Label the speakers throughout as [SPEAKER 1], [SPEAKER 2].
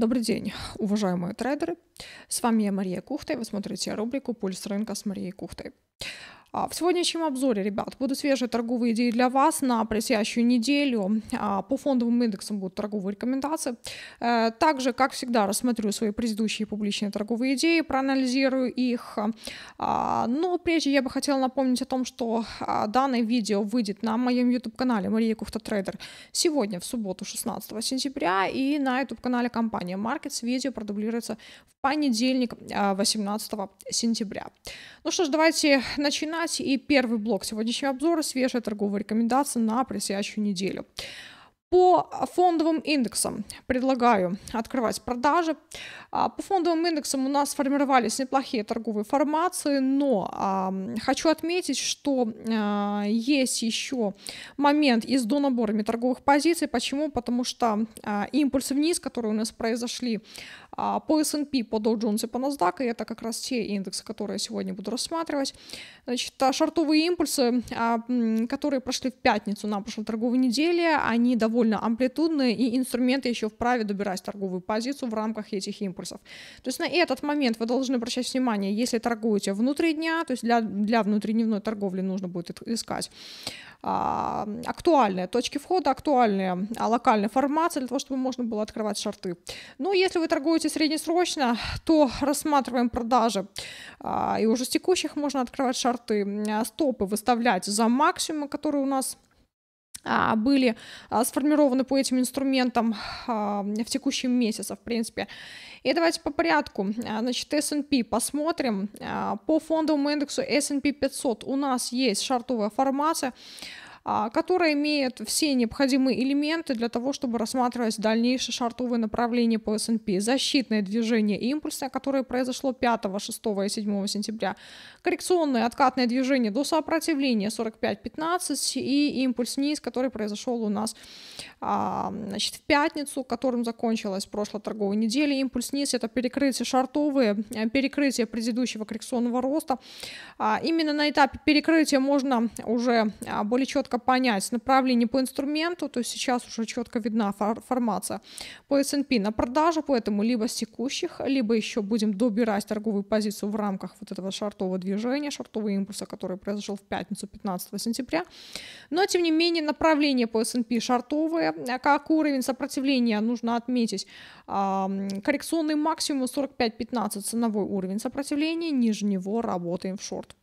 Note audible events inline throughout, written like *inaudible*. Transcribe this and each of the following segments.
[SPEAKER 1] Добрый день, уважаемые трейдеры. С вами я, Мария Кухта, и вы смотрите рубрику «Пульс рынка» с Марией Кухтой. А, в сегодняшнем обзоре, ребят, будут свежие торговые идеи для вас на предстоящую неделю. А, по фондовым индексам будут торговые рекомендации. Э, также, как всегда, рассмотрю свои предыдущие публичные торговые идеи, проанализирую их. А, Но ну, прежде я бы хотела напомнить о том, что данное видео выйдет на моем YouTube-канале Мария Кухта Трейдер сегодня, в субботу, 16 сентября, и на YouTube-канале компании Markets видео продублируется в понедельник, 18 сентября. Ну что ж, давайте начинаем начать. И первый блок сегодняшнего обзора – свежая торговая рекомендация на предстоящую неделю. По фондовым индексам предлагаю открывать продажи. А, по фондовым индексам у нас формировались неплохие торговые формации, но а, хочу отметить, что а, есть еще момент из донаборами торговых позиций. Почему? Потому что импульсы вниз, которые у нас произошли по S&P, по Dow Jones и по NASDAQ, и это как раз те индексы, которые я сегодня буду рассматривать. Значит, шартовые импульсы, которые прошли в пятницу на прошлой торговой неделе, они довольно довольно амплитудные, и инструменты еще вправе добирать торговую позицию в рамках этих импульсов. То есть на этот момент вы должны обращать внимание, если торгуете внутри дня, то есть для, для внутридневной торговли нужно будет искать а, актуальные точки входа, актуальные а, локальные формации для того, чтобы можно было открывать шарты. Но если вы торгуете среднесрочно, то рассматриваем продажи, а, и уже с текущих можно открывать шарты, стопы выставлять за максимум, который у нас а, были а, сформированы по этим инструментам а, в текущем месяце, в принципе. И давайте по порядку. Значит, S&P посмотрим. По фондовому индексу S&P 500 у нас есть шартовая формация. А, которая имеет все необходимые элементы для того, чтобы рассматривать дальнейшие шартовые направления по S&P, защитное движение импульсное, которое произошло 5, 6 и 7 сентября, коррекционное откатное движение до сопротивления 45-15 и импульс вниз, который произошел у нас а, значит, в пятницу, которым закончилась прошлая торговая неделя, Импульс вниз — это перекрытие шартовые, э, перекрытие предыдущего коррекционного роста. А, именно на этапе перекрытия можно уже более четко понять направление по инструменту, то есть сейчас уже четко видна формация по S&P на продажу, поэтому либо с текущих, либо еще будем добирать торговую позицию в рамках вот этого шортового движения, шартового импульса, который произошел в пятницу 15 сентября. Но, тем не менее, направление по S&P шортовое, как уровень сопротивления нужно отметить коррекционный максимум 45-15 ценовой уровень сопротивления, ниже него работаем в шорт.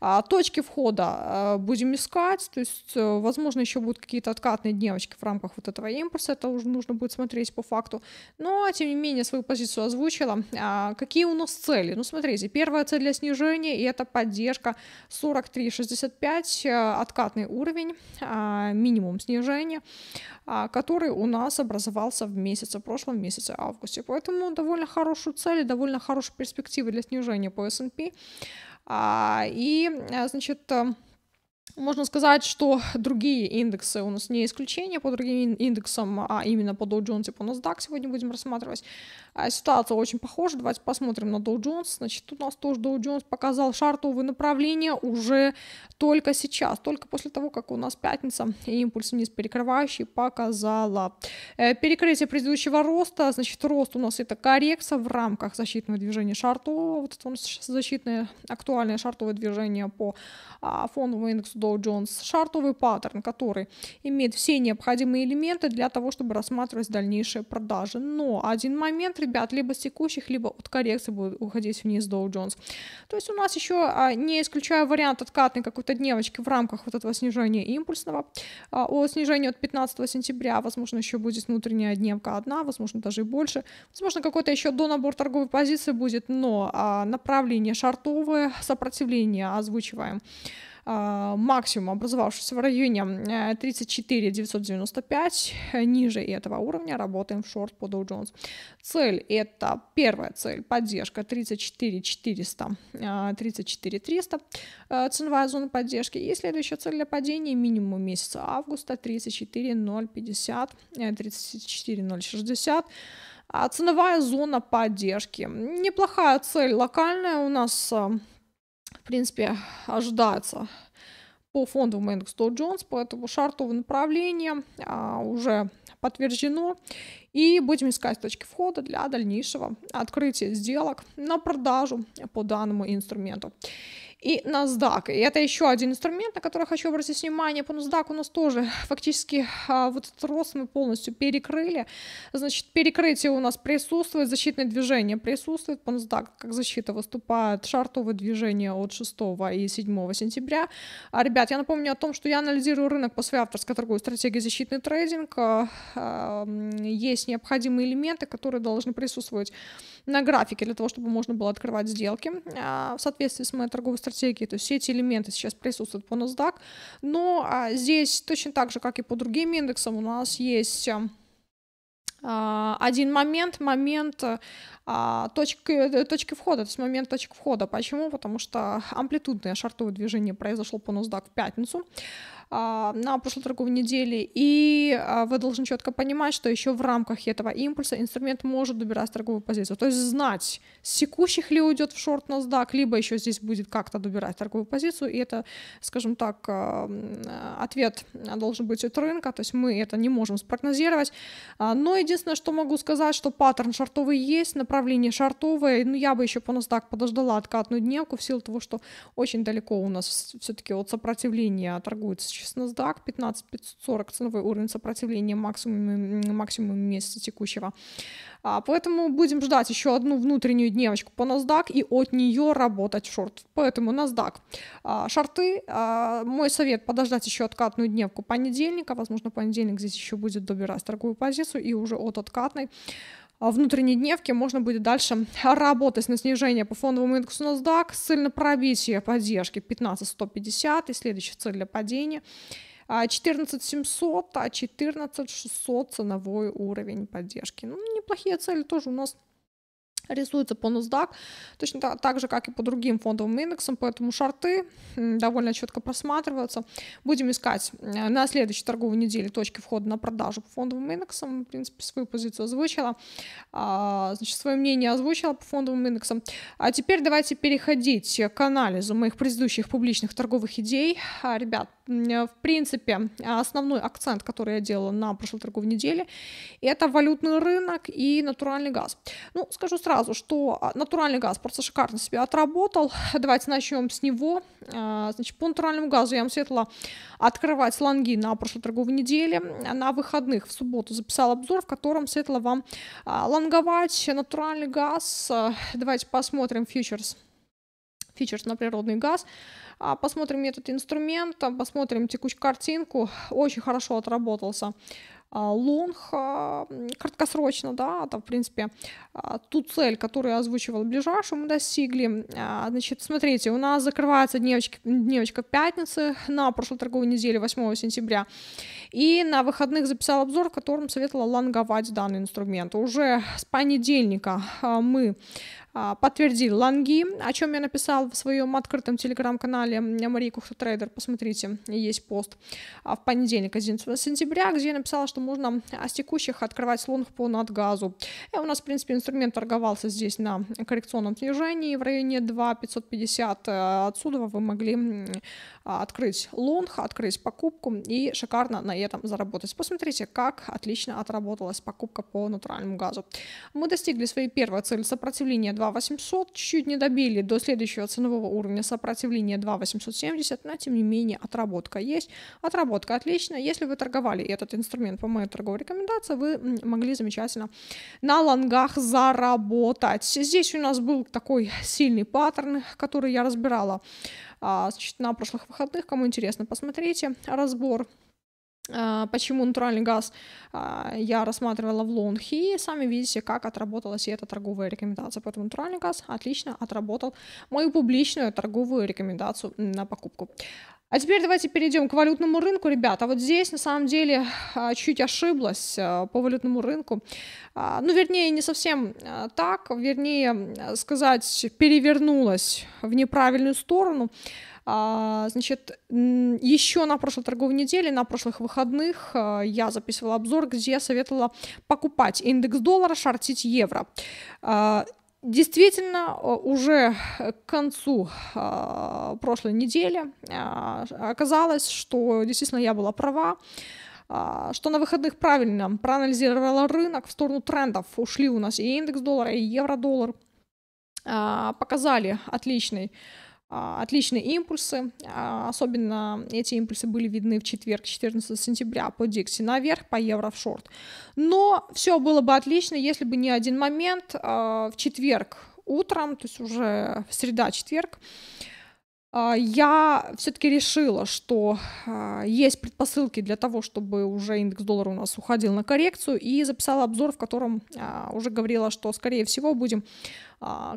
[SPEAKER 1] А, точки входа а, будем искать, то есть есть, э, возможно, еще будут какие-то откатные дневочки в рамках вот этого импульса, это уже нужно будет смотреть по факту. Но, тем не менее, свою позицию озвучила. А какие у нас цели? Ну, смотрите, первая цель для снижения, и это поддержка 43,65, э, откатный уровень, а, минимум снижения, а, который у нас образовался в месяце, в прошлом месяце августе. Поэтому довольно хорошую цель и довольно хорошие перспективы для снижения по S&P. А, и, э, значит, можно сказать, что другие индексы у нас не исключение по другим индексам, а именно по Dow Jones и по NASDAQ сегодня будем рассматривать. А, ситуация очень похожа, давайте посмотрим на Dow Jones. Значит, тут у нас тоже Dow Jones показал шартовые направления уже только сейчас, только после того, как у нас пятница и импульс вниз перекрывающий показала. Э, перекрытие предыдущего роста, значит, рост у нас это коррекция в рамках защитного движения шартового, вот это у нас защитное актуальное шартовое движение по а, фондовому индексу Dow Dow Jones, шартовый паттерн, который имеет все необходимые элементы для того, чтобы рассматривать дальнейшие продажи. Но один момент, ребят, либо с текущих, либо от коррекции будет уходить вниз Dow Jones. То есть у нас еще, а, не исключая вариант откатной какой-то дневочки в рамках вот этого снижения импульсного, а, о снижении от 15 сентября, возможно, еще будет внутренняя дневка одна, возможно, даже и больше. Возможно, какой-то еще до набор торговой позиции будет, но а, направление шартовое, сопротивление озвучиваем. А, максимум, образовавшийся в районе 34 э, 995, э, ниже этого уровня работаем в шорт по Dow Jones. Цель это первая цель, поддержка 34 400, 34 300, ценовая зона поддержки. И следующая цель для падения минимум месяца августа 34 050, 34 060. А ценовая зона поддержки. Неплохая цель локальная у нас э, принципе, ожидается по фонду Мэнкс Доу Джонс, поэтому шартовое направление а, уже подтверждено. И будем искать точки входа для дальнейшего открытия сделок на продажу по данному инструменту и NASDAQ. И это еще один инструмент, на который хочу обратить внимание. По NASDAQ у нас тоже *laughs* фактически а, вот этот рост мы полностью перекрыли. Значит, перекрытие у нас присутствует, защитное движение присутствует по NASDAQ, как защита выступает, шартовое движение от 6 и 7 сентября. А, ребят, я напомню о том, что я анализирую рынок по своей авторской торговой стратегии защитный трейдинг. А, есть необходимые элементы, которые должны присутствовать на графике для того, чтобы можно было открывать сделки а, в соответствии с моей торговой стратегией. То есть все эти элементы сейчас присутствуют по NASDAQ. Но а, здесь точно так же, как и по другим индексам, у нас есть а, один момент, момент а, точки, э, точки входа, то есть момент точек входа. Почему? Потому что амплитудное шартовое движение произошло по NASDAQ в пятницу а, на прошлой торговой неделе, и а, вы должны четко понимать, что еще в рамках этого импульса инструмент может добирать торговую позицию, то есть знать, с секущих ли уйдет в шорт NASDAQ, либо еще здесь будет как-то добирать торговую позицию, и это, скажем так, а, ответ должен быть от рынка, то есть мы это не можем спрогнозировать, но единственное, что могу сказать, что паттерн шортовый есть, направление направлении шартовое, ну, я бы еще по NASDAQ подождала откатную дневку в силу того, что очень далеко у нас все-таки от сопротивления торгуется сейчас NASDAQ, 540 ценовой уровень сопротивления максимум, максимум месяца текущего. А, поэтому будем ждать еще одну внутреннюю дневочку по NASDAQ и от нее работать в шорт. Поэтому NASDAQ. А, шорты. А, мой совет подождать еще откатную дневку понедельника. Возможно, понедельник здесь еще будет добирать торговую позицию и уже от откатной а, внутренней дневке можно будет дальше работать на снижение по фондовому индексу NASDAQ. Цель на пробитие поддержки 15150 и следующая цель для падения 14700, а 14600 а ценовой уровень поддержки. Ну, неплохие цели тоже у нас рисуется по NASDAQ, точно так, так же, как и по другим фондовым индексам, поэтому шарты довольно четко просматриваются. Будем искать э, на следующей торговой неделе точки входа на продажу по фондовым индексам, в принципе, свою позицию озвучила, а, значит, свое мнение озвучила по фондовым индексам. А теперь давайте переходить к анализу моих предыдущих публичных торговых идей. А, ребят, э, в принципе, основной акцент, который я делала на прошлой торговой неделе, это валютный рынок и натуральный газ. Ну, скажу сразу, сразу, что а, натуральный газ просто шикарно себя отработал. Давайте начнем с него. А, значит, по натуральному газу я вам светла открывать лонги на прошлой торговой неделе. На выходных в субботу записала обзор, в котором светла вам а, лонговать натуральный газ. Давайте посмотрим фьючерс фьючерс на природный газ. Посмотрим этот инструмент, посмотрим текущую картинку. Очень хорошо отработался а, лонг а, краткосрочно, да, там, в принципе, а, ту цель, которую я озвучивала ближайшую, мы достигли. Значит, смотрите, у нас закрывается дневочка, дневочка в пятницу на прошлой торговой неделе, 8 сентября, и на выходных записал обзор, в котором советовала лонговать данный инструмент. Уже с понедельника мы а, подтвердил лонги, о чем я написал в своем открытом телеграм-канале Мария Кухта Трейдер, посмотрите, есть пост а, в понедельник, 11 сентября, где я написала, что можно с текущих открывать лонг по надгазу. И у нас, в принципе, инструмент торговался здесь на коррекционном снижении в районе 2 550, э, отсюда вы могли а, открыть лонг, открыть покупку и шикарно на этом заработать. Посмотрите, как отлично отработалась покупка по натуральному газу. Мы достигли своей первой цели сопротивления 2800, чуть-чуть не добили до следующего ценового уровня сопротивления 2870, но тем не менее отработка есть. Отработка отличная. Если вы торговали этот инструмент по моей торговой рекомендации, вы могли замечательно на лонгах заработать. Здесь у нас был такой сильный паттерн, который я разбирала а, значит, на прошлых выходных. Кому интересно, посмотрите разбор. А, почему натуральный газ а, я рассматривала в Лонхи, сами видите, как отработалась и эта торговая рекомендация. Поэтому натуральный газ отлично отработал мою публичную торговую рекомендацию на покупку. А теперь давайте перейдем к валютному рынку, ребята. Вот здесь на самом деле а, чуть ошиблась по валютному рынку. Ну, вернее, не совсем так, вернее, сказать, перевернулась в неправильную сторону. А, значит, еще на прошлой торговой неделе, на прошлых выходных а, я записывала обзор, где я советовала покупать индекс доллара, шортить евро. А, действительно, уже к концу э, прошлой недели э, оказалось, что действительно я была права что на выходных правильно проанализировала рынок в сторону трендов. Ушли у нас и индекс доллара, и евро-доллар. Показали отличный а, отличные импульсы. А, особенно эти импульсы были видны в четверг, 14 сентября по Дикси наверх, по евро в шорт. Но все было бы отлично, если бы не один момент а, в четверг утром, то есть уже среда-четверг, а, я все-таки решила, что а, есть предпосылки для того, чтобы уже индекс доллара у нас уходил на коррекцию, и записала обзор, в котором а, уже говорила, что, скорее всего, будем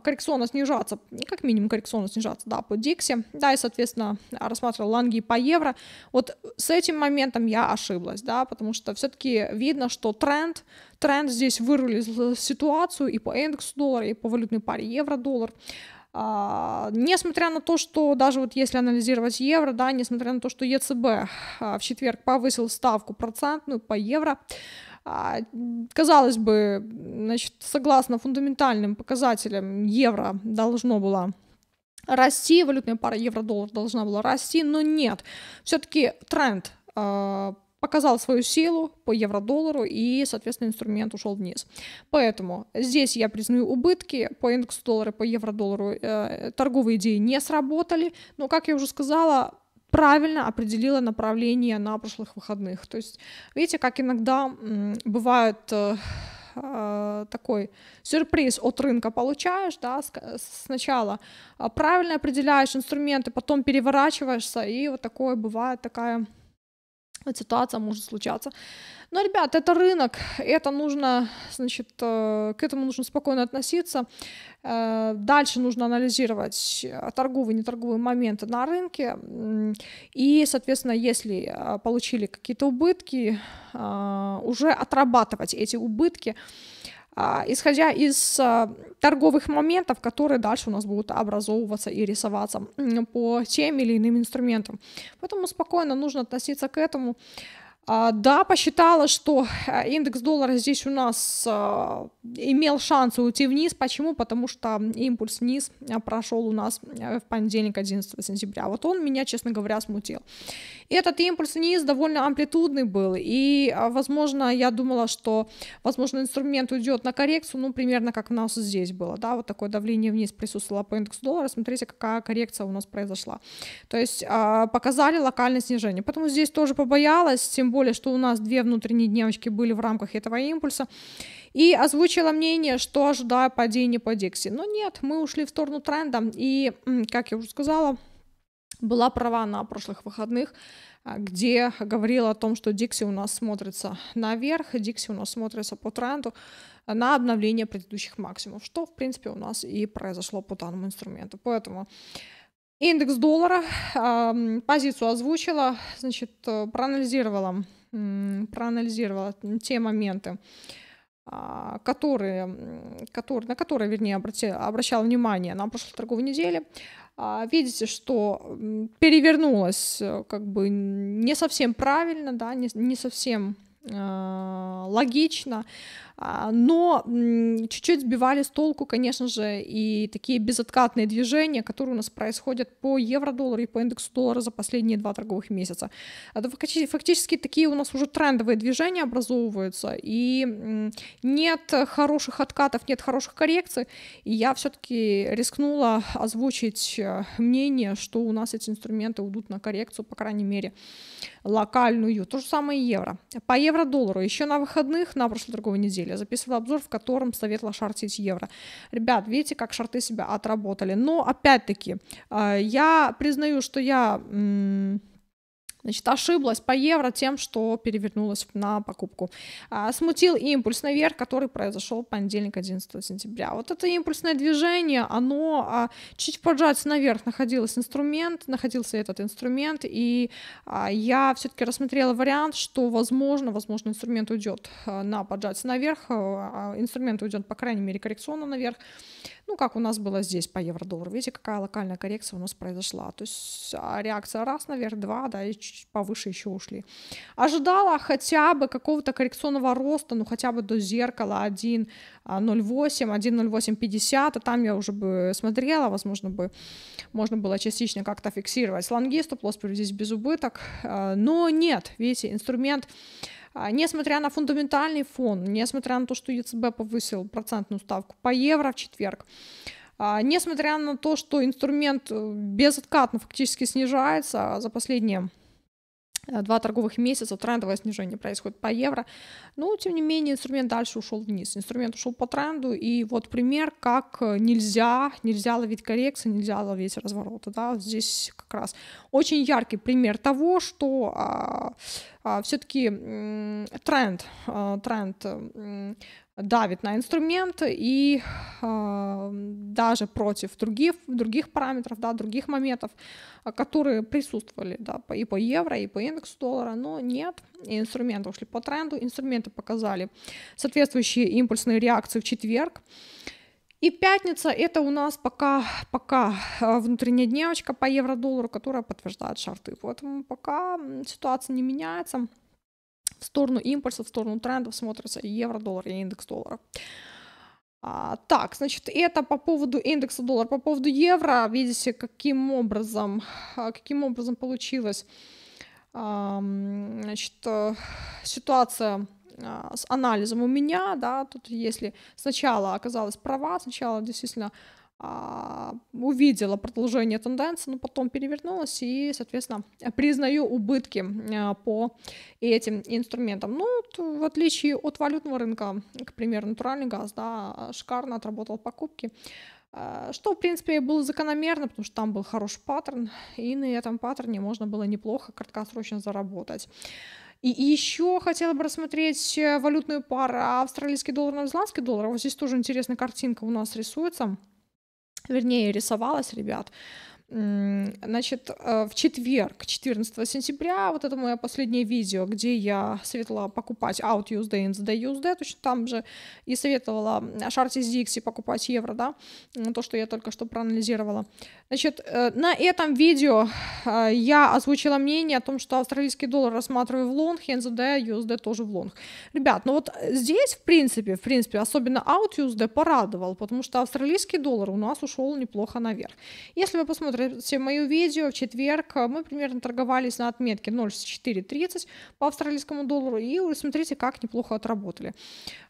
[SPEAKER 1] коррекционно снижаться, как минимум коррекционно снижаться, да, по Дикси, да, и, соответственно, рассматривал ланги по евро. Вот с этим моментом я ошиблась, да, потому что все-таки видно, что тренд, тренд здесь вырулил ситуацию и по индексу доллара, и по валютной паре евро-доллар. А, несмотря на то, что даже вот если анализировать евро, да, несмотря на то, что ЕЦБ а, в четверг повысил ставку процентную по евро, а, казалось бы, значит, согласно фундаментальным показателям евро должно было расти, валютная пара евро-доллар должна была расти, но нет. Все-таки тренд а, показал свою силу по евро-доллару, и, соответственно, инструмент ушел вниз. Поэтому здесь я признаю убытки по индексу доллара, по евро-доллару. Э, торговые идеи не сработали, но, как я уже сказала, правильно определила направление на прошлых выходных. То есть, видите, как иногда м, бывает... Э, э такой сюрприз от рынка получаешь, да, сначала э, правильно определяешь инструменты, потом переворачиваешься, и вот такое бывает такая ситуация может случаться. Но, ребят, это рынок, это нужно, значит, э, к этому нужно спокойно относиться. Э, дальше нужно анализировать э, торговые и неторговые моменты на рынке. И, соответственно, если получили какие-то убытки, уже отрабатывать эти убытки а, исходя из а, торговых моментов, которые дальше у нас будут образовываться и рисоваться по тем или иным инструментам. Поэтому спокойно нужно относиться к этому. А, да, посчитала, что э, индекс доллара здесь у нас э, имел шанс уйти вниз. Почему? Потому что импульс вниз э, прошел у нас в понедельник 11 сентября. Вот он меня, честно говоря, смутил. Этот импульс вниз довольно амплитудный был. И, возможно, я думала, что, возможно, инструмент уйдет на коррекцию, ну, примерно как у нас здесь было. Да, вот такое давление вниз присутствовало по индексу доллара. Смотрите, какая коррекция у нас произошла. То есть показали локальное снижение. Поэтому здесь тоже побоялась, тем более, что у нас две внутренние дневочки были в рамках этого импульса, и озвучила мнение, что ожидаю падения по Дикси. Но нет, мы ушли в сторону тренда, и, как я уже сказала, была права на прошлых выходных, а, где говорила о том, что Дикси у нас смотрится наверх, Дикси у нас смотрится по тренду а, на обновление предыдущих максимумов, что, в принципе, у нас и произошло по данному инструменту. Поэтому Индекс доллара, позицию озвучила, значит, проанализировала, проанализировала те моменты, а, которые, которые, на которые, вернее, обращала внимание на прошлой торговой неделе. А, видите, что перевернулось э, как бы не совсем правильно, да, не, не совсем а, логично. А, но чуть-чуть сбивали с толку, конечно же, и такие безоткатные движения, которые у нас происходят по евро-доллару и по индексу доллара за последние два торговых месяца. Это а, фактически такие у нас уже трендовые движения образовываются, и нет хороших откатов, нет хороших коррекций, и я все-таки рискнула озвучить э, мнение, что у нас эти инструменты уйдут на коррекцию, по крайней мере, локальную. То же самое евро. По евро-доллару еще на выходных, на прошлой торговой неделе неделе. записывала обзор, в котором советовала шортить евро. Ребят, видите, как шорты себя отработали. Но опять-таки, э, я признаю, что я Значит, ошиблась по евро тем, что перевернулась на покупку. А, смутил импульс наверх, который произошел в понедельник 11 сентября. Вот это импульсное движение, оно а, чуть поджать наверх находилось инструмент, находился этот инструмент, и а, я все-таки рассмотрела вариант, что возможно, возможно инструмент уйдет а, на поджать наверх, а, а, инструмент уйдет по крайней мере коррекционно наверх, ну, как у нас было здесь по евро-доллару. Видите, какая локальная коррекция у нас произошла. То есть а, реакция раз наверх, два, да, и чуть повыше еще ушли. Ожидала хотя бы какого-то коррекционного роста, ну, хотя бы до зеркала 1.08, 1.0850, а, а там я уже бы смотрела, возможно бы можно было частично как-то фиксировать. Лонгисту плоспер здесь без убыток, а, но нет, видите, инструмент а, несмотря на фундаментальный фон, несмотря на то, что ЕЦБ повысил процентную ставку по евро в четверг, а, несмотря на то, что инструмент э, безоткатно фактически снижается за последние Э, два торговых месяца трендовое снижение происходит по евро. Но, ну, тем не менее, инструмент дальше ушел вниз. Инструмент ушел по тренду, и вот пример, как э, нельзя, нельзя ловить коррекции, нельзя ловить развороты. Да? Здесь как раз очень яркий пример того, что а, а, все-таки тренд, а, тренд давит на инструмент и э, даже против других, других параметров, да, других моментов, а, которые присутствовали да, и по евро, и по индексу доллара, но нет, инструменты ушли по тренду, инструменты показали соответствующие импульсные реакции в четверг, и пятница это у нас пока, пока а, внутренняя дневочка по евро-доллару, которая подтверждает шарты. Поэтому пока ситуация не меняется в сторону импульса, в сторону трендов смотрится евро-доллар и индекс доллара. А, так, значит, это по поводу индекса доллара. По поводу евро, видите, каким образом, а, каким образом получилась а, значит, э, ситуация а, с анализом у меня, да, тут если сначала оказалась права, сначала действительно а, увидела продолжение тенденции, но потом перевернулась и, соответственно, признаю убытки а, по этим инструментам. Ну, в отличие от валютного рынка, к примеру, натуральный газ, да, шикарно отработал покупки, а, что, в принципе, было закономерно, потому что там был хороший паттерн, и на этом паттерне можно было неплохо краткосрочно заработать. И еще хотела бы рассмотреть валютную пару австралийский доллар на зеландский доллар. Вот здесь тоже интересная картинка у нас рисуется – вернее, рисовалась, ребят, Значит, э, в четверг, 14 сентября, вот это мое последнее видео, где я советовала покупать Out USD, NZD USD, точно там же, и советовала шарте Шарти Dixie покупать евро, да, то, что я только что проанализировала. Значит, э, на этом видео э, я озвучила мнение о том, что австралийский доллар рассматриваю в лонг, и NZD USD тоже в лонг. Ребят, ну вот здесь, в принципе, в принципе, особенно Out USD порадовал, потому что австралийский доллар у нас ушел неплохо наверх. Если вы посмотрите Смотрите мое видео, в четверг э, мы примерно торговались на отметке 0,6430 по австралийскому доллару, и смотрите, как неплохо отработали.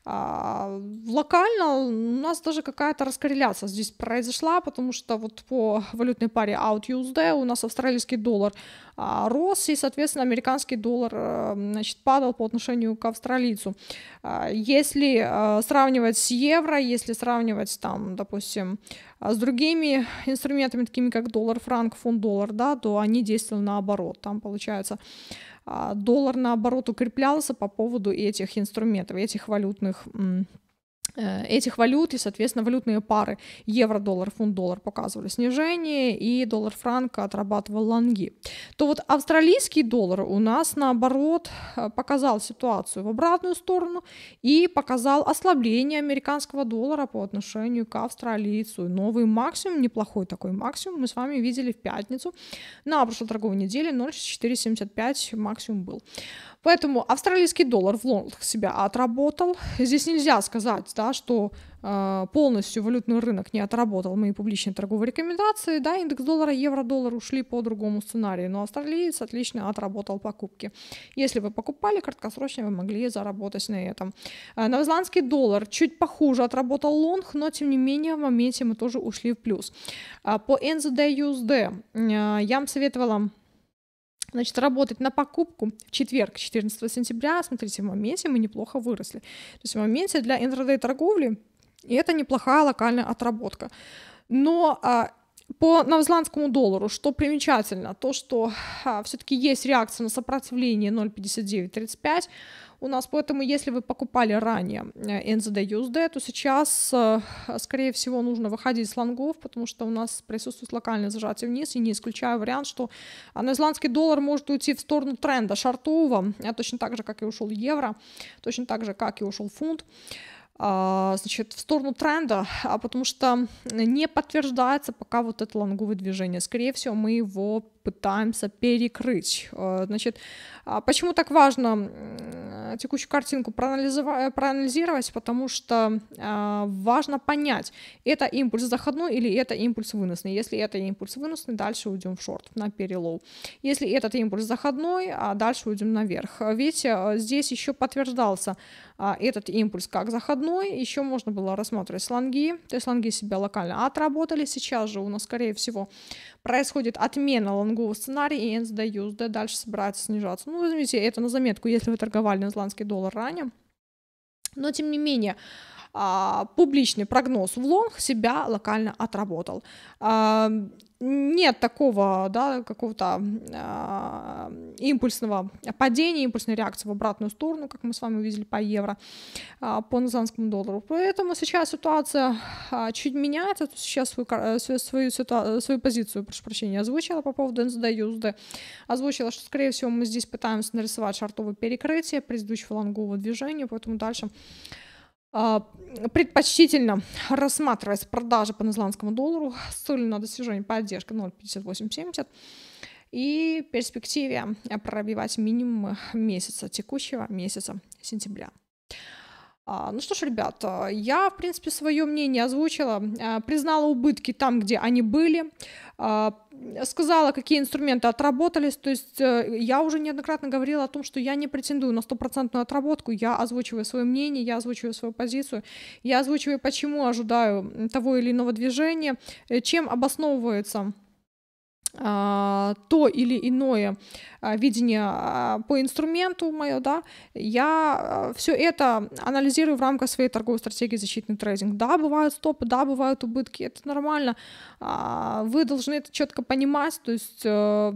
[SPEAKER 1] А, локально у нас даже какая-то раскорреляция здесь произошла, потому что вот по валютной паре out у нас австралийский доллар а, рос, и, соответственно, американский доллар э, значит, падал по отношению к австралийцу. А, если а, сравнивать с евро, если сравнивать там, допустим, с другими инструментами, такими как доллар, доллар-франк, фунт-доллар, да, то они действовали наоборот. Там, получается, а, доллар, наоборот, укреплялся по поводу этих инструментов, этих валютных Э, этих валют и, соответственно, валютные пары евро-доллар, фунт-доллар показывали снижение, и доллар-франк отрабатывал лонги, то вот австралийский доллар у нас, наоборот, э, показал ситуацию в обратную сторону и показал ослабление американского доллара по отношению к австралийцу. Новый максимум, неплохой такой максимум, мы с вами видели в пятницу на прошлой торговой неделе 0,475 максимум был. Поэтому австралийский доллар в лонг себя отработал. Здесь нельзя сказать, да, что э, полностью валютный рынок не отработал мои публичные торговые рекомендации. Да, индекс доллара, евро-доллар ушли по другому сценарию, но австралиец отлично отработал покупки. Если вы покупали краткосрочно, вы могли заработать на этом. Э, новозеландский доллар чуть похуже отработал лонг, но тем не менее в моменте мы тоже ушли в плюс. Э, по NZD USD я вам советовала Значит, работать на покупку в четверг, 14 сентября, смотрите, в моменте мы неплохо выросли. То есть в моменте для интрадей-торговли и это неплохая локальная отработка. Но а, по новозеландскому доллару, что примечательно, то, что а, все-таки есть реакция на сопротивление 0,5935, у нас. Поэтому, если вы покупали ранее э, NZD USD, то сейчас, э, скорее всего, нужно выходить из лонгов, потому что у нас присутствует локальное зажатие вниз, и не исключаю вариант, что а, новозеландский доллар может уйти в сторону тренда шартового, а, точно так же, как и ушел евро, точно так же, как и ушел фунт а, значит, в сторону тренда, а потому что не подтверждается пока вот это лонговое движение. Скорее всего, мы его пытаемся перекрыть. Э, значит, почему так важно Э, текущую картинку э, проанализировать, потому что э, важно понять, это импульс заходной или это импульс выносный. Если это импульс выносный, дальше уйдем в шорт, на перелоу. Если этот импульс заходной, а дальше уйдем наверх. Видите, э, здесь еще подтверждался а, этот импульс как заходной. Еще можно было рассматривать сланги то есть слонги себя локально отработали. Сейчас же у нас, скорее всего, происходит отмена лонгового сценария, и NZD, USD дальше собирается снижаться. Ну, возьмите это на заметку, если вы торговали на исландский доллар ранее. Но, тем не менее, а, публичный прогноз в лонг себя локально отработал. А, нет такого, да, какого-то а, импульсного падения, импульсной реакции в обратную сторону, как мы с вами увидели по евро, а, по назанскому доллару. Поэтому сейчас ситуация а, чуть меняется. Сейчас э, свою, свою, свою, свою позицию, прошу прощения, озвучила по поводу НЗД и Озвучила, что, скорее всего, мы здесь пытаемся нарисовать шартовое перекрытие предыдущего лонгового движения, поэтому дальше а, предпочтительно рассматривать продажи по незландскому доллару с целью на достижение поддержки 0,5870 и перспективе пробивать минимум месяца текущего месяца сентября. А, ну что ж, ребят, я, в принципе, свое мнение озвучила, а, признала убытки там, где они были, а, сказала, какие инструменты отработались, то есть э, я уже неоднократно говорила о том, что я не претендую на стопроцентную отработку, я озвучиваю свое мнение, я озвучиваю свою позицию, я озвучиваю, почему ожидаю того или иного движения, э, чем обосновывается то или иное а, видение а, по инструменту мое, да, я а, все это анализирую в рамках своей торговой стратегии защитный трейдинг. Да, бывают стопы, да, бывают убытки, это нормально. Вы должны это четко понимать, то есть э,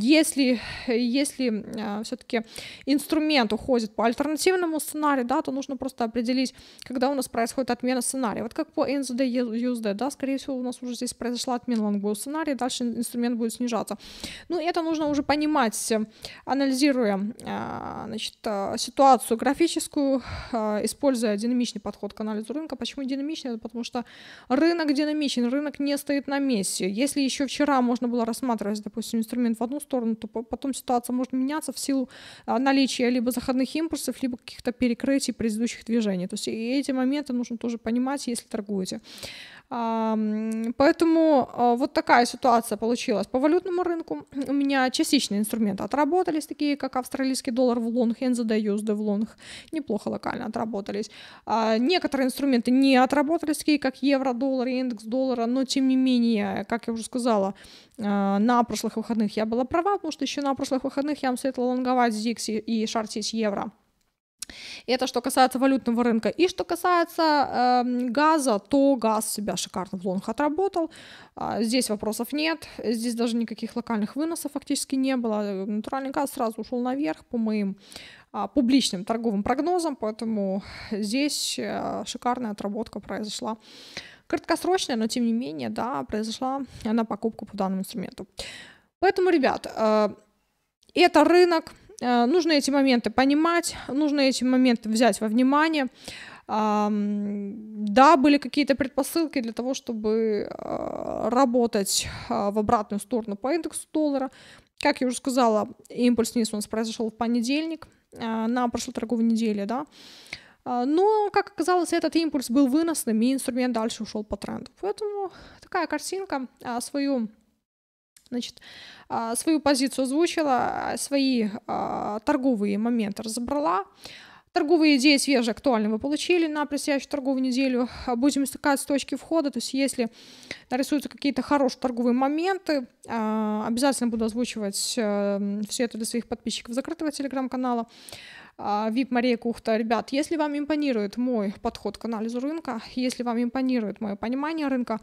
[SPEAKER 1] если, если все-таки инструмент уходит по альтернативному сценарию, да, то нужно просто определить, когда у нас происходит отмена сценария. Вот как по NZD, USD, да, скорее всего, у нас уже здесь произошла отмена лонгбоу сценария, дальше инструмент будет снижаться. Ну, это нужно уже понимать, анализируя а, значит, а, ситуацию графическую, а, используя динамичный подход к анализу рынка. Почему динамичный? Потому что рынок динамичен, рынок не стоит на месте. Если еще вчера можно было рассматривать, допустим, инструмент в одну сторону, то потом ситуация может меняться в силу наличия либо заходных импульсов, либо каких-то перекрытий предыдущих движений. То есть и эти моменты нужно тоже понимать, если торгуете. Поэтому а, вот такая ситуация получилась по валютному рынку. *clears throat* У меня частичные инструменты отработались, такие как австралийский доллар в лонг, NZD, USD в лонг, неплохо локально отработались. А, некоторые инструменты не отработались, такие как евро-доллар индекс доллара, но тем не менее, как я уже сказала, а, на прошлых выходных я была права, потому что еще на прошлых выходных я вам советовала лонговать ZIX и шортить евро это что касается валютного рынка. И что касается э, газа, то газ себя шикарно в лонг отработал. А, здесь вопросов нет. Здесь даже никаких локальных выносов фактически не было. Натуральный газ сразу ушел наверх по моим а, публичным торговым прогнозам. Поэтому здесь а, шикарная отработка произошла. Краткосрочная, но тем не менее, да, произошла на покупку по данному инструменту. Поэтому, ребят, э, это рынок, Э, нужно эти моменты понимать, нужно эти моменты взять во внимание. Да, были какие-то предпосылки для того, чтобы э, работать э, в обратную сторону по индексу доллара. Как я уже сказала, импульс вниз у нас произошел в понедельник, на прошлой торговой неделе, да. Но, как оказалось, этот импульс был выносным, и инструмент дальше ушел по тренду. Поэтому такая картинка о свою Значит, а, свою позицию озвучила, свои а, торговые моменты разобрала. Торговые идеи свежие, актуальные вы получили на предстоящую торговую неделю. А, будем стыкать с точки входа, то есть если нарисуются какие-то хорошие торговые моменты, обязательно буду озвучивать э, все это для своих подписчиков закрытого телеграм-канала. А, Вип Мария Кухта, ребят, если вам импонирует мой подход к анализу рынка, если вам импонирует мое понимание рынка,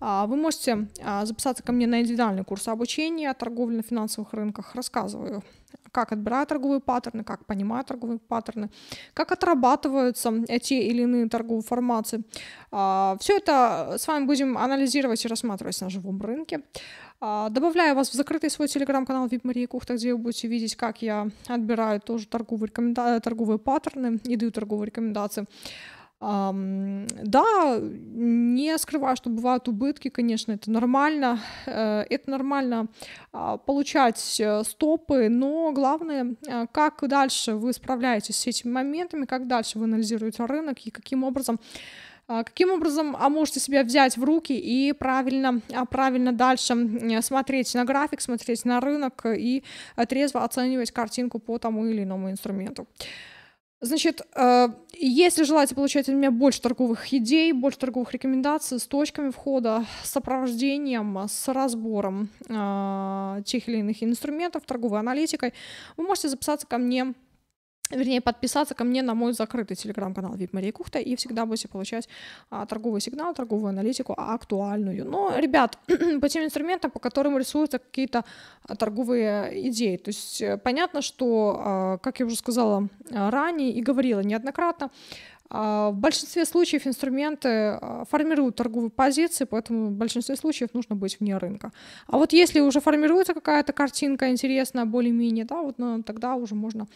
[SPEAKER 1] а, вы можете а, записаться ко мне на индивидуальный курс обучения о торговле на финансовых рынках. Рассказываю, как отбираю торговые паттерны, как понимаю торговые паттерны, как отрабатываются те или иные торговые формации. Все это с вами будем анализировать и рассматривать на живом рынке. А, добавляю вас в закрытый свой телеграм-канал VIP Мария Кухта, где вы будете видеть, как я отбираю тоже торговые, рекоменда... Э, торговые паттерны и даю торговые рекомендации. Да, не скрываю, что бывают убытки, конечно, это нормально. Э, это нормально а, получать э, стопы, но главное, как дальше вы справляетесь с этими моментами, как дальше вы анализируете рынок и каким образом а каким образом а можете себя взять в руки и правильно, а правильно дальше смотреть на график, смотреть на рынок и трезво оценивать картинку по тому или иному инструменту. Значит, э, если желаете получать от меня больше торговых идей, больше торговых рекомендаций с точками входа, с сопровождением, с разбором э, тех или иных инструментов, торговой аналитикой, вы можете записаться ко мне вернее, подписаться ко мне на мой закрытый телеграм-канал VIP Мария Кухта, и всегда будете получать а, торговый сигнал, торговую аналитику а, актуальную. Но, ребят, *clears throat* по тем инструментам, по которым рисуются какие-то а, торговые идеи, то есть э, понятно, что, а, как я уже сказала ранее и говорила неоднократно, в большинстве случаев инструменты формируют торговые позиции, поэтому в большинстве случаев нужно быть вне рынка. А вот если уже формируется какая-то картинка интересная, более-менее, да, вот ну, тогда уже можно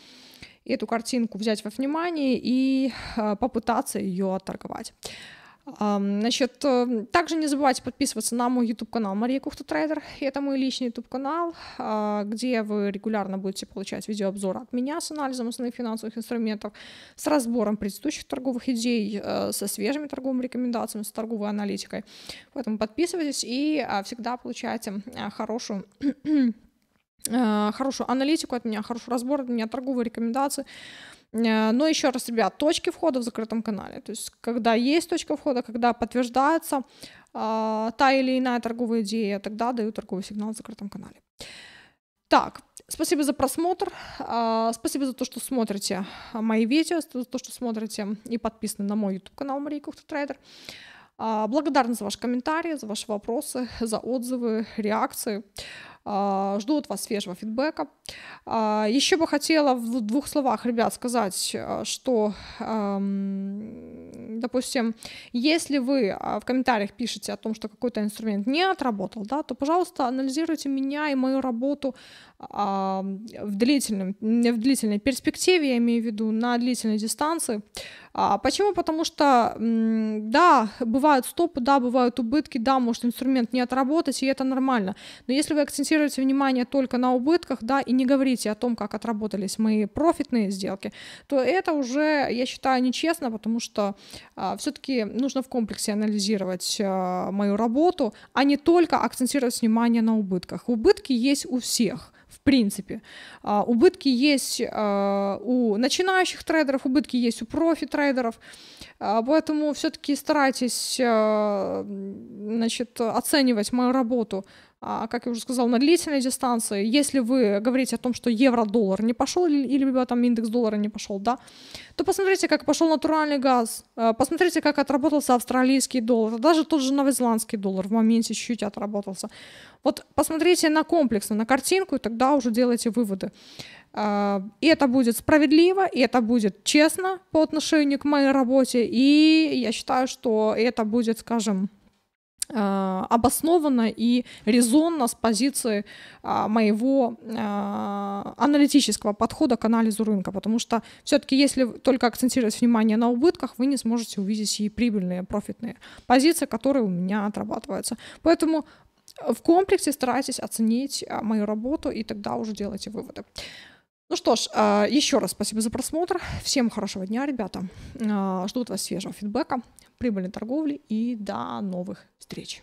[SPEAKER 1] эту картинку взять во внимание и а, попытаться ее отторговать. Значит, э, также не забывайте подписываться на мой YouTube-канал Мария Кухта Трейдер. Это мой личный YouTube-канал, а, где вы регулярно будете получать видеообзоры от меня с анализом основных финансовых инструментов, с разбором предыдущих торговых идей, э, со свежими торговыми рекомендациями, с торговой аналитикой. Поэтому подписывайтесь и а, всегда получайте э, хорошую Э, хорошую аналитику от меня, хороший разбор от меня, торговые рекомендации. Э, но еще раз, ребят, точки входа в закрытом канале. То есть, когда есть точка входа, когда подтверждается э, та или иная торговая идея, тогда даю торговый сигнал в закрытом канале. Так, спасибо за просмотр, э, спасибо за то, что смотрите э, мои видео, за то, что смотрите и подписаны на мой YouTube-канал Мария Кухта-Трейдер. Э, благодарна за ваши комментарии, за ваши вопросы, за отзывы, реакции. Э, а, жду от вас свежего фидбэка. А, Еще бы хотела в двух словах, ребят, сказать, а, что, допустим, если вы в комментариях пишете о том, что какой-то инструмент не отработал, да, то, пожалуйста, анализируйте меня и мою работу в, длительном, в длительной перспективе, я имею в виду, на длительной дистанции. Почему? Потому что, да, бывают стопы, да, бывают убытки, да, может инструмент не отработать, и это нормально. Но если вы акцентируете фокусируйте внимание только на убытках, да, и не говорите о том, как отработались мои профитные сделки, то это уже, я считаю, нечестно, потому что а, все-таки нужно в комплексе анализировать а, мою работу, а не только акцентировать внимание на убытках. Убытки есть у всех в принципе. А, убытки есть а, у начинающих трейдеров, убытки есть у профи-трейдеров, а, поэтому все-таки старайтесь значит, оценивать мою работу а, как я уже сказала, на длительной дистанции, если вы говорите о том, что евро-доллар не пошел или, или там индекс доллара не пошел, да, то посмотрите, как пошел натуральный газ, а, посмотрите, как отработался австралийский доллар, даже тот же новозеландский доллар в моменте чуть-чуть отработался. Вот посмотрите на комплексно, на картинку, и тогда уже делайте выводы. А, и это будет справедливо, и это будет честно по отношению к моей работе, и я считаю, что это будет, скажем, а, обоснованно и резонно с позиции а, моего а, аналитического подхода к анализу рынка, потому что все-таки если только акцентировать внимание на убытках, вы не сможете увидеть и прибыльные, профитные позиции, которые у меня отрабатываются. Поэтому в комплексе старайтесь оценить мою работу и тогда уже делайте выводы. Ну что ж, еще раз спасибо за просмотр. Всем хорошего дня, ребята. Ждут вас свежего фидбэка прибыльной торговли и до новых встреч.